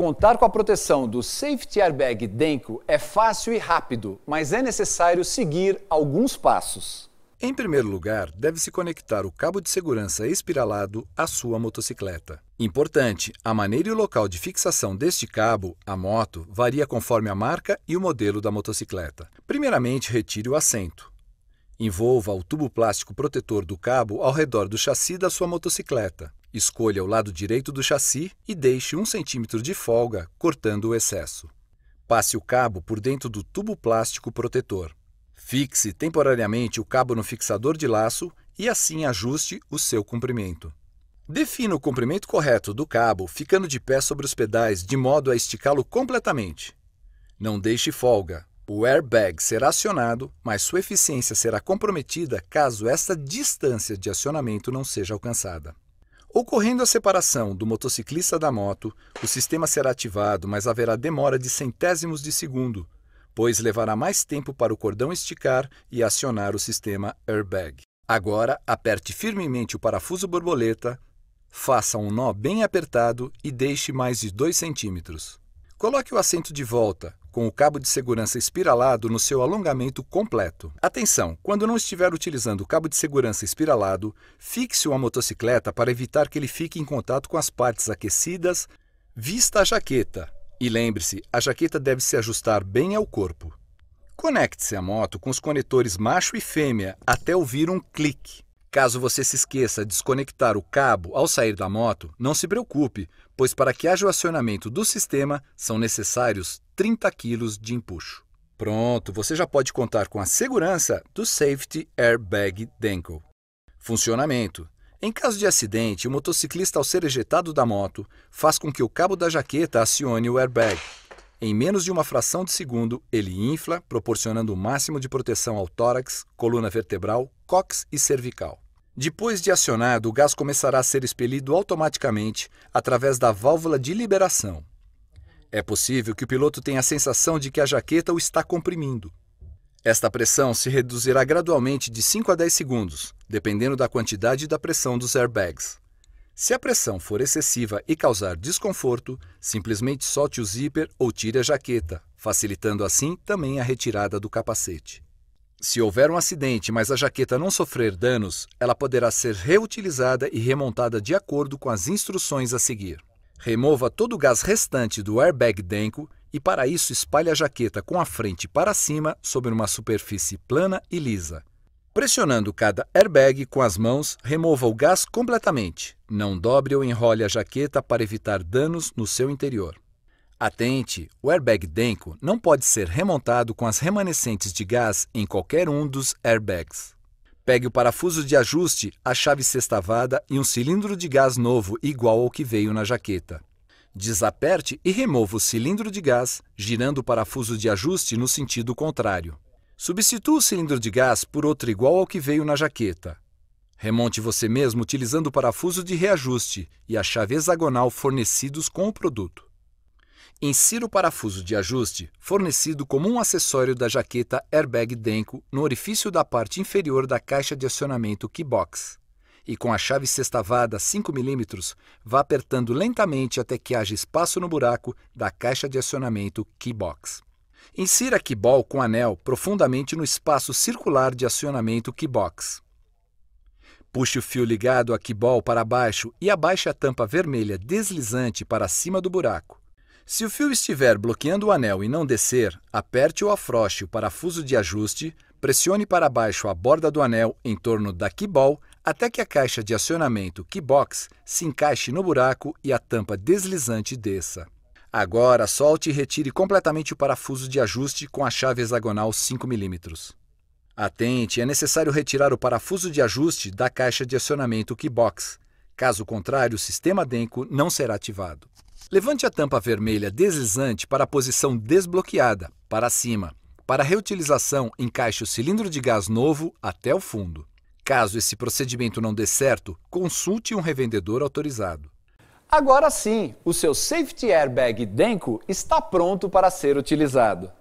Contar com a proteção do Safety Airbag Denko é fácil e rápido, mas é necessário seguir alguns passos. Em primeiro lugar, deve-se conectar o cabo de segurança espiralado à sua motocicleta. Importante, a maneira e o local de fixação deste cabo, a moto, varia conforme a marca e o modelo da motocicleta. Primeiramente, retire o assento. Envolva o tubo plástico protetor do cabo ao redor do chassi da sua motocicleta. Escolha o lado direito do chassi e deixe 1 cm de folga, cortando o excesso. Passe o cabo por dentro do tubo plástico protetor. Fixe temporariamente o cabo no fixador de laço e assim ajuste o seu comprimento. Defina o comprimento correto do cabo ficando de pé sobre os pedais de modo a esticá-lo completamente. Não deixe folga, o airbag será acionado, mas sua eficiência será comprometida caso essa distância de acionamento não seja alcançada. Ocorrendo a separação do motociclista da moto, o sistema será ativado, mas haverá demora de centésimos de segundo, pois levará mais tempo para o cordão esticar e acionar o sistema airbag. Agora, aperte firmemente o parafuso borboleta, faça um nó bem apertado e deixe mais de 2 centímetros. Coloque o assento de volta, com o cabo de segurança espiralado no seu alongamento completo. Atenção! Quando não estiver utilizando o cabo de segurança espiralado, fixe-o à motocicleta para evitar que ele fique em contato com as partes aquecidas. Vista a jaqueta. E lembre-se, a jaqueta deve se ajustar bem ao corpo. Conecte-se à moto com os conectores macho e fêmea até ouvir um clique. Caso você se esqueça de desconectar o cabo ao sair da moto, não se preocupe, pois para que haja o acionamento do sistema são necessários 30 kg de empuxo. Pronto, você já pode contar com a segurança do Safety Airbag Denko. Funcionamento: Em caso de acidente, o motociclista, ao ser ejetado da moto, faz com que o cabo da jaqueta acione o airbag. Em menos de uma fração de segundo, ele infla, proporcionando o máximo de proteção ao tórax, coluna vertebral, cóccix e cervical. Depois de acionado, o gás começará a ser expelido automaticamente através da válvula de liberação. É possível que o piloto tenha a sensação de que a jaqueta o está comprimindo. Esta pressão se reduzirá gradualmente de 5 a 10 segundos, dependendo da quantidade e da pressão dos airbags. Se a pressão for excessiva e causar desconforto, simplesmente solte o zíper ou tire a jaqueta, facilitando assim também a retirada do capacete. Se houver um acidente, mas a jaqueta não sofrer danos, ela poderá ser reutilizada e remontada de acordo com as instruções a seguir. Remova todo o gás restante do airbag denko e, para isso, espalhe a jaqueta com a frente para cima sobre uma superfície plana e lisa. Pressionando cada airbag com as mãos, remova o gás completamente. Não dobre ou enrole a jaqueta para evitar danos no seu interior. Atente, o airbag Denko não pode ser remontado com as remanescentes de gás em qualquer um dos airbags. Pegue o parafuso de ajuste, a chave sextavada e um cilindro de gás novo igual ao que veio na jaqueta. Desaperte e remova o cilindro de gás, girando o parafuso de ajuste no sentido contrário. Substitua o cilindro de gás por outro igual ao que veio na jaqueta. Remonte você mesmo utilizando o parafuso de reajuste e a chave hexagonal fornecidos com o produto. Insira o parafuso de ajuste fornecido como um acessório da jaqueta Airbag Denko no orifício da parte inferior da caixa de acionamento Keybox. E com a chave sextavada 5 mm, vá apertando lentamente até que haja espaço no buraco da caixa de acionamento Keybox. Insira a keyball com anel profundamente no espaço circular de acionamento keybox. Puxe o fio ligado à keyball para baixo e abaixe a tampa vermelha deslizante para cima do buraco. Se o fio estiver bloqueando o anel e não descer, aperte ou afroche o parafuso de ajuste, pressione para baixo a borda do anel em torno da keyball até que a caixa de acionamento keybox se encaixe no buraco e a tampa deslizante desça. Agora, solte e retire completamente o parafuso de ajuste com a chave hexagonal 5 mm. Atente, é necessário retirar o parafuso de ajuste da caixa de acionamento keybox. Caso contrário, o sistema Denko não será ativado. Levante a tampa vermelha deslizante para a posição desbloqueada, para cima. Para reutilização, encaixe o cilindro de gás novo até o fundo. Caso esse procedimento não dê certo, consulte um revendedor autorizado. Agora sim, o seu safety airbag Denko está pronto para ser utilizado.